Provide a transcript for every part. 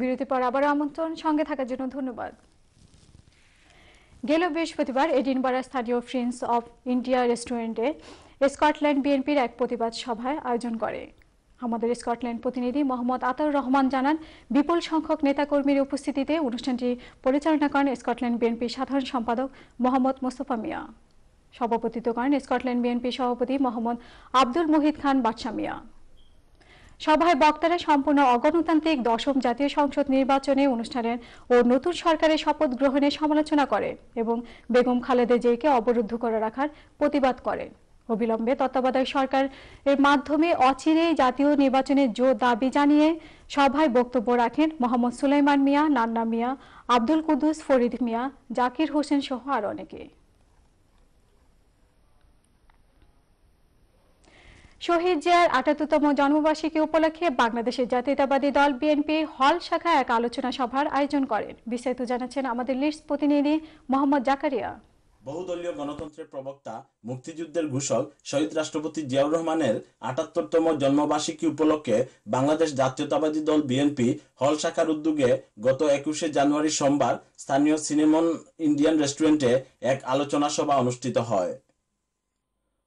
বিরতি পর আবার আমন্ত্রণ সঙ্গে থাকার জন্য ধন্যবাদ গেল বৃহস্পতিবার এডিনবারা স্থানীয় ফ্রেন্ডস অফ ইন্ডিয়া রেস্টুরেন্টে স্কটল্যান্ড বিএনপির এক প্রতিবাদ সভায় আয়োজন করে আমাদের স্কটল্যান্ড প্রতিনিধি মোহাম্মদ আতাউর রহমান জানান বিপুল সংখ্যক নেতাকর্মীর উপস্থিতিতে অনুষ্ঠানটি পরিচালনা করেন স্কটল্যান্ড বিএনপির সাধারণ সম্পাদক মোহাম্মদ মোস্তফা মিয়া সভাপতিত্ব করেন স্কটল্যান্ড বিএনপি সভাপতি মোহাম্মদ আব্দুল মুহিত খান বাদশা মিয়া সভায় বক্তারা সম্পূর্ণ অগণতান্ত্রিক দশম জাতীয় সংসদ নির্বাচনে অনুষ্ঠানের ও নতুন সরকারের শপথ গ্রহণের সমালোচনা করে এবং বেগম খালেদা জিয়াকে অবরুদ্ধ করে রাখার প্রতিবাদ করে অবিলম্বে তত্ত্বাবধায়ক সরকার এর মাধ্যমে অচিরে জাতীয় নির্বাচনে জোর দাবি জানিয়ে সভায় বক্তব্য রাখেন মোহাম্মদ সুলাইমান মিয়া নান্না মিয়া আব্দুল কুদ্দুস ফরিদ মিয়া জাকির হোসেন সহ আর অনেকে শহীদ জিয়ার আটাত্তরতম জন্মবার্ষিকী উপলক্ষে বাংলাদেশের জাতীয়তাবাদী দল বিএনপি হল শাখা এক আলোচনা সভার আয়োজন করেন বিস্তারিত জানাচ্ছেন আমাদের লিস্ট প্রতিনিধি মোহাম্মদ জাকারিয়া বহুদলীয় গণতন্ত্রের প্রবক্তা মুক্তিযুদ্ধের ঘোষক শহীদ রাষ্ট্রপতি জিয়াউর রহমানের আটাত্তরতম জন্মবার্ষিকী উপলক্ষে বাংলাদেশ জাতীয়তাবাদী দল বিএনপি হল শাখার উদ্যোগে গত একুশে জানুয়ারি সোমবার স্থানীয় সিনেমন ইন্ডিয়ান রেস্টুরেন্টে এক আলোচনা সভা অনুষ্ঠিত হয়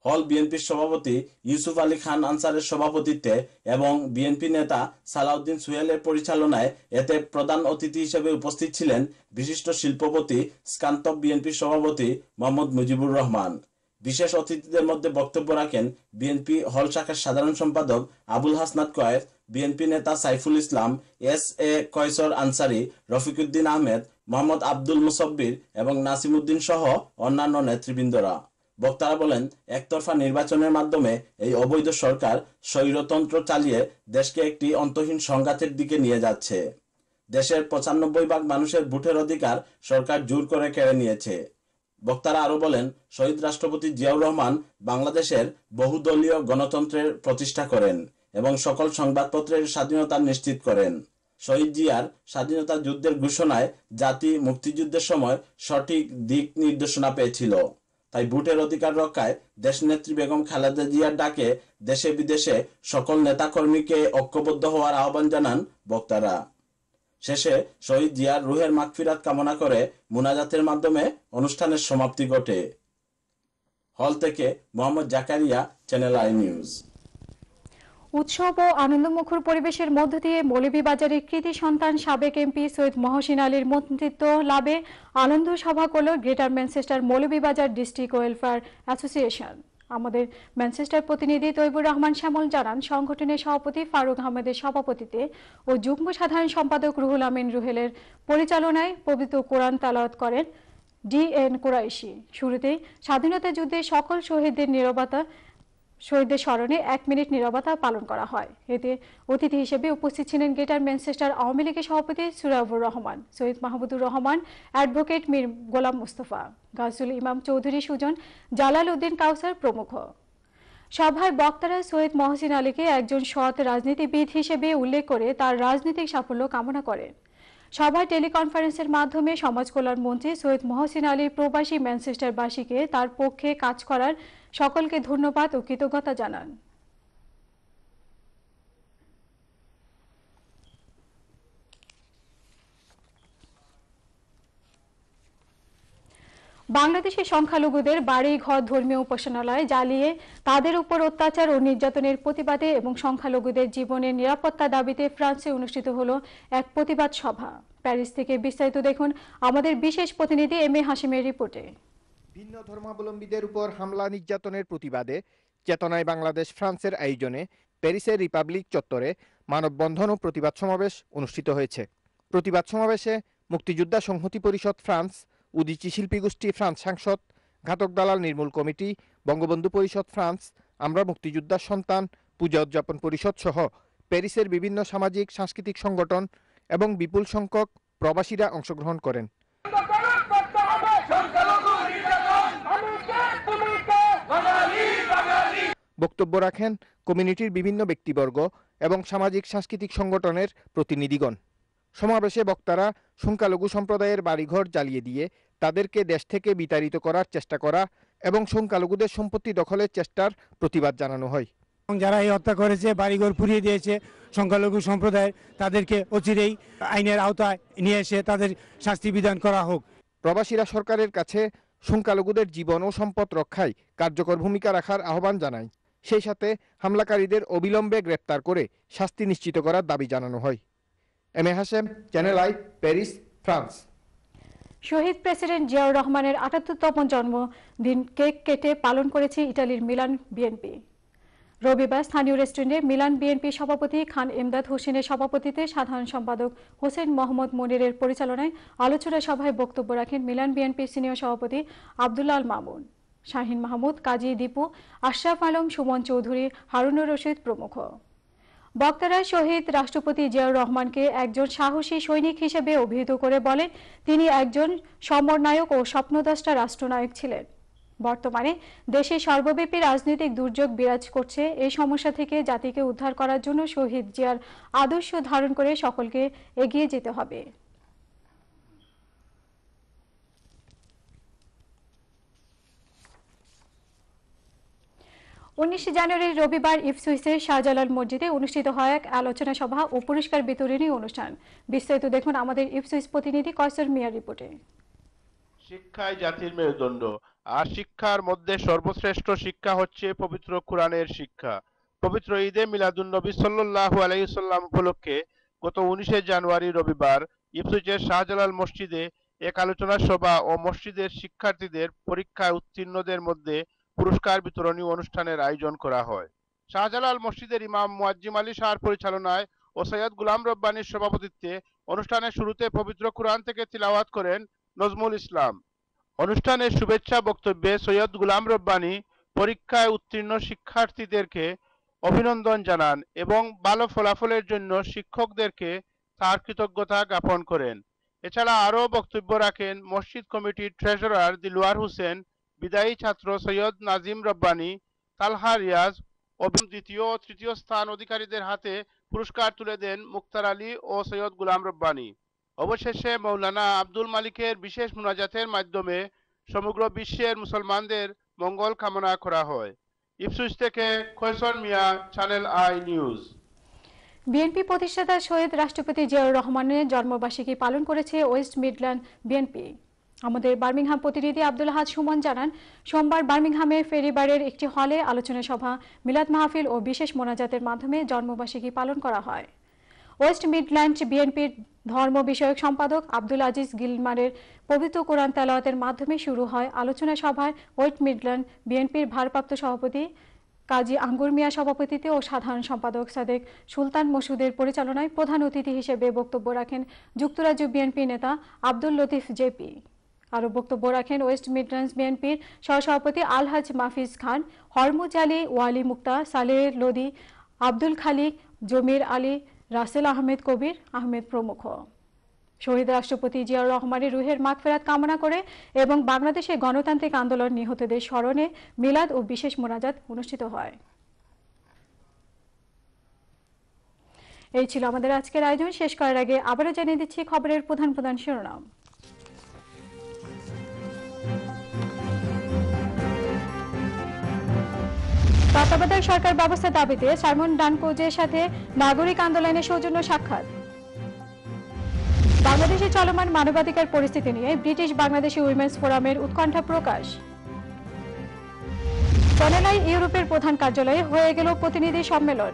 হল বিএনপির সভাপতি ইউসুফ আলী খান আনসারের সভাপতিত্বে এবং বিএনপি নেতা সালাউদ্দিন সুহেলের পরিচালনায় এতে প্রধান অতিথি হিসেবে উপস্থিত ছিলেন বিশিষ্ট শিল্পপতি স্কান্ত বিএনপির সভাপতি মোহাম্মদ মুজিবুর রহমান বিশেষ অতিথিদের মধ্যে বক্তব্য রাখেন বিএনপি হল শাখার সাধারণ সম্পাদক আবুল হাসনাত কয়ের বিএনপি নেতা সাইফুল ইসলাম এস এ কয়সর আনসারি রফিকুদ্দিন আহমেদ মোহাম্মদ আব্দুল মুসব্বির এবং নাসিমুদ্দিন সহ অন্যান্য নেতৃবৃন্দরা বক্তারা বলেন একতরফা নির্বাচনের মাধ্যমে এই অবৈধ সরকার স্বৈরতন্ত্র চালিয়ে দেশকে একটি অন্তহীন সংঘাতের দিকে নিয়ে যাচ্ছে দেশের পঁচানব্বই ভাগ মানুষের ভোটের অধিকার সরকার জোর করে কেড়ে নিয়েছে বক্তারা আরও বলেন শহীদ রাষ্ট্রপতি জিয়াউর রহমান বাংলাদেশের বহুদলীয় গণতন্ত্রের প্রতিষ্ঠা করেন এবং সকল সংবাদপত্রের স্বাধীনতা নিশ্চিত করেন শহীদ জিয়ার স্বাধীনতা যুদ্ধের ঘোষণায় জাতি মুক্তিযুদ্ধের সময় সঠিক দিক নির্দেশনা পেয়েছিল তাই ভোটের অধিকার রক্ষায় দেশনেত্রী বেগম খালেদা জিয়ার ডাকে দেশে বিদেশে সকল নেতাকর্মীকে ঐক্যবদ্ধ হওয়ার আহ্বান জানান বক্তারা শেষে শহীদ জিয়ার রুহের মাগফিরাত কামনা করে মুনাজাতের মাধ্যমে অনুষ্ঠানের সমাপ্তি ঘটে হল থেকে Mohammad Zakaria Channel I News উৎসব ও আনন্দমুখর পরিবেশের মধ্য দিয়ে মৌলভীবাজারের কৃতি সন্তান সাবেক এমপি সৈয়দ মহসিন আলীর মন্ত্রিত্ব লাভে আনন্দ সভা করল Greater Manchester Moulvibazar district welfare association আমাদের ম্যানচেস্টার প্রতিনিধি তৈবুর রহমান শ্যামল জানান সংগঠনের সভাপতি ফারুক আহমেদের সভাপতিতে ও যুগ্ম সাধারণ সম্পাদক রুহুল আমিন রুহেলের পরিচালনায় পবিত্র কোরআন তালাওয়াত করেন ডি এন কোরাইশি শুরুতেই স্বাধীনতা যুদ্ধে সকল শহীদদের নিরবতা শহীদদের স্মরণে এক মিনিট নিরবতা পালন করা হয় এতে অতিথি হিসেবে উপস্থিত ছিলেন গেটার ম্যানচেস্টার আওয়ামী লীগের সভাপতি সুরাবুর রহমান শহীদ মাহমুদুর রহমান অ্যাডভোকেট মীর গোলাম মুস্তফা গাজুল ইমাম চৌধুরী সুজন জালাল উদ্দিন কাউসার প্রমুখ সভায় বক্তারা সৈয়দ মহসিন আলীকে একজন সৎ রাজনীতিবিদ হিসেবে উল্লেখ করে তার রাজনৈতিক সাফল্য কামনা করেন সভায় টেলিকনফারেন্সের মাধ্যমে সমাজ কল্যাণ মন্ত্রী সৈয়দ মহসিন আলী প্রবাসী ম্যানচেস্টারবাসীকে তার পক্ষে কাজ করার সকলকে ধন্যবাদ ও কৃতজ্ঞতা জানান বাংলাদেশে সংখ্যালঘুদের বাড়ি ঘর ধর্মীয় উপাসনালয় জ্বালিয়ে তাদের উপর অত্যাচার ও নির্যাতনের প্রতিবাদে এবং সংখ্যালঘুদের জীবনের নিরাপত্তা দাবিতে ফ্রান্সে অনুষ্ঠিত হল এক প্রতিবাদ সভা প্যারিস থেকে বিস্তারিত দেখুন আমাদের বিশেষ প্রতিনিধি এম এ হাসিমের রিপোর্টে ভিন্ন ধর্মাবলম্বীদের উপর হামলা নির্যাতনের প্রতিবাদে চেতনায় বাংলাদেশ ফ্রান্সের আয়োজনে প্যারিসের রিপাবলিক চত্বরে মানববন্ধন ও প্রতিবাদ সমাবেশ অনুষ্ঠিত হয়েছে প্রতিবাদ সমাবেশে মুক্তিযোদ্ধা সংহতি পরিষদ ফ্রান্স উদীচি শিল্পী গোষ্ঠী ফ্রান্স সাংসদ ঘাতক দালাল নির্মূল কমিটি বঙ্গবন্ধু পরিষদ ফ্রান্স আমরা মুক্তিযোদ্ধার সন্তান পূজা উদযাপন পরিষদ সহ প্যারিসের বিভিন্ন সামাজিক সাংস্কৃতিক সংগঠন এবং বিপুল সংখ্যক প্রবাসীরা অংশগ্রহণ করেন বক্তব্য রাখেন কমিউনিটির বিভিন্ন ব্যক্তিবর্গ এবং সামাজিক সাংস্কৃতিক সংগঠনের প্রতিনিধিগণ সমাবেশে বক্তারা সংখ্যালঘু সম্প্রদায়ের বাড়িঘর জ্বালিয়ে দিয়ে তাদেরকে দেশ থেকে বিতাড়িত করার চেষ্টা করা এবং সংখ্যালঘুদের সম্পত্তি দখলের চেষ্টার প্রতিবাদ জানানো হয় যারা এই হত্যা করেছে বাড়িঘর পুড়িয়ে দিয়েছে সংখ্যালঘু সম্প্রদায়ের তাদেরকে অচিরেই আইনের আওতায় নিয়ে এসে তাদের শাস্তি বিধান করা হোক প্রবাসীরা সরকারের কাছে সংখ্যালঘুদের জীবন ও সম্পদ রক্ষায় কার্যকর ভূমিকা রাখার আহ্বান জানায় সেই সাথে হামলাকারীদের অবিলম্বে গ্রেপ্তার করে শাস্তি নিশ্চিত করার দাবি জানানো হয় M A Hashem channel I Paris France শহীদ প্রেসিডেন্ট জিয়াউর রহমানের আটাত্তরতম জন্মদিন কেক কেটে পালন করেছে ইটালির মিলান বিএনপি রবিবার স্থানীয় রেস্টুরেন্টে মিলান বিএনপি সভাপতি খান এমদাদ হোসেনের সভাপতিতে সাধারণ সম্পাদক হোসেন মোহাম্মদ মনিরের পরিচালনায় আলোচনা সভায় বক্তব্য রাখেন মিলান বিএনপি সিনিয়র সভাপতি আবদুল্লাল মামুন শাহিন মাহমুদ কাজী দীপু আশরাফ আলম সুমন চৌধুরী হারুনুর রশিদ প্রমুখ বক্তারা শহীদ রাষ্ট্রপতি জিয়াউর রহমানকে একজন সাহসী সৈনিক হিসেবে অভিহিত করে বলেন তিনি একজন সমরনায়ক ও স্বপ্নদ্রষ্টা রাষ্ট্রনায়ক ছিলেন বর্তমানে দেশে সর্বব্যাপী রাজনৈতিক দুর্যোগ বিরাজ করছে এই সমস্যা থেকে জাতিকে উদ্ধার করার জন্য শহীদ জিয়ার আদর্শ ধারণ করে সকলকে এগিয়ে যেতে হবে উনিশে জানুয়ারি রবিবার ইফসুইসের শাহজালাল মসজিদে অনুষ্ঠিত হয় এক আলোচনা সভা ও পুরস্কার বিতরণী অনুষ্ঠান বিস্তারিত দেখুন আমাদের ইফসুইস প্রতিনিধি কয়সর মিয়ার রিপোর্টে শিক্ষায় জাতির মেরুদণ্ড আর শিক্ষার মধ্যে সর্বশ্রেষ্ঠ শিক্ষা হচ্ছে পবিত্র কোরআনের শিক্ষা পবিত্র ঈদে মিলাদুন নবী সাল্লাল্লাহু আলাইহি সাল্লাম উপলক্ষে গত উনিশে জানুয়ারি রবিবার ইফসুইসের শাহজালাল মসজিদে এক আলোচনা সভা ও মসজিদের শিক্ষার্থীদের পরীক্ষায় উত্তীর্ণদের মধ্যে পুরস্কার বিতরণী অনুষ্ঠানের আয়োজন করা হয় শাহজালাল মসজিদের ইমাম মুয়াজ্জিম আলী শাহর পরিচালনায় ও সৈয়দ গুলাম রব্বানীর সভাপতিত্বে অনুষ্ঠানের শুরুতে পবিত্র কোরআন থেকে তিলাওয়াত করেন নজমুল ইসলাম অনুষ্ঠানের শুভেচ্ছা বক্তব্যে সৈয়দ গুলাম রব্বানী পরীক্ষায় উত্তীর্ণ শিক্ষার্থীদেরকে অভিনন্দন জানান এবং ভালো ফলাফলের জন্য শিক্ষকদেরকে তার কৃতজ্ঞতা জ্ঞাপন করেন এছাড়া আরও বক্তব্য রাখেন মসজিদ কমিটির ট্রেজারার দিলওয়ার হোসেন বিদায়ী ছাত্র সৈয়দ নাজিম রব্বানি তালহা রিয়াজ এবং দ্বিতীয় ও তৃতীয় স্থান অধিকারীদের হাতে পুরস্কার তুলে দেন মুক্তার আলী ও সৈয়দ গুলাম রব্বানি অবশেষে মৌলানা আব্দুল মালিকের বিশেষ মোনাজাতের মাধ্যমে সমগ্র বিশ্বের মুসলমানদের মঙ্গল কামনা করা হয় ইপসুইস থেকে Khoisar Mia channel I news BNP প্রতিষ্ঠাতা সৈয়দ রাষ্ট্রপতি জিয়াউর রহমানের জন্মবার্ষিকী পালন করেছে ওয়েস্ট মিডল্যান্ড বিএনপি আমাদের বার্মিংহাম প্রতিনিধি আব্দুল হাজ সুমন জানান সোমবার বার্মিংহামে ফেরিবারের একটি হলে আলোচনা সভা মিলাদ মাহফিল ও বিশেষ মোনাজাতের মাধ্যমে জন্মবার্ষিকী পালন করা হয় ওয়েস্ট মিডল্যান্ড বিএনপির ধর্ম বিষয়ক সম্পাদক আব্দুল আজিজ গিলমারের পবিত্র কোরআন তেলাওয়াতের মাধ্যমে শুরু হয় আলোচনা সভায় ওয়েস্ট মিডল্যান্ড বিএনপির ভারপ্রাপ্ত সভাপতি কাজী আঙ্গুর মিয়া সভাপতিতে ও সাধারণ সম্পাদক সাদেক সুলতান মসুদের পরিচালনায় প্রধান অতিথি হিসেবে বক্তব্য রাখেন যুক্তরাজ্য বিএনপি নেতা আব্দুল লতিফ জেপি আরও বক্তব্য রাখেন ওয়েস্ট মিডল্যান্ডস বিএনপির সহসভাপতি আলহাজ মাফিজ খান হরমুজ আলী ওয়ালি মুক্তা সালেহ লোদি আব্দুল খালিক জমির আলী রাসেল আহমেদ কবির আহমেদ প্রমুখ শহীদ রাষ্ট্রপতি জিয়াউর রহমানের রুহের মাগফেরাত কামনা করে এবং বাংলাদেশে গণতান্ত্রিক আন্দোলন নিহতদের স্মরণে মিলাদ ও বিশেষ মোনাজাত অনুষ্ঠিত হয় এই ছিল আমাদের আজকের আয়োজন শেষ করার আগে আবারও জানিয়ে দিচ্ছি খবরের প্রধান প্রধান শিরোনাম তত্ত্বাবধায়ক সরকার ব্যবস্থা দাবিতে সাইমন ডানকোজের সাথে নাগরিক আন্দোলনের সৌজন্য সাক্ষাৎ বাংলাদেশে চলমান মানবাধিকার পরিস্থিতি নিয়ে ব্রিটিশ বাংলাদেশী উইমেন্স ফোরামের উৎকণ্ঠা প্রকাশ কনেলায় ইউরোপের প্রধান কার্যালয়ে হয়ে গেল প্রতিনিধি সম্মেলন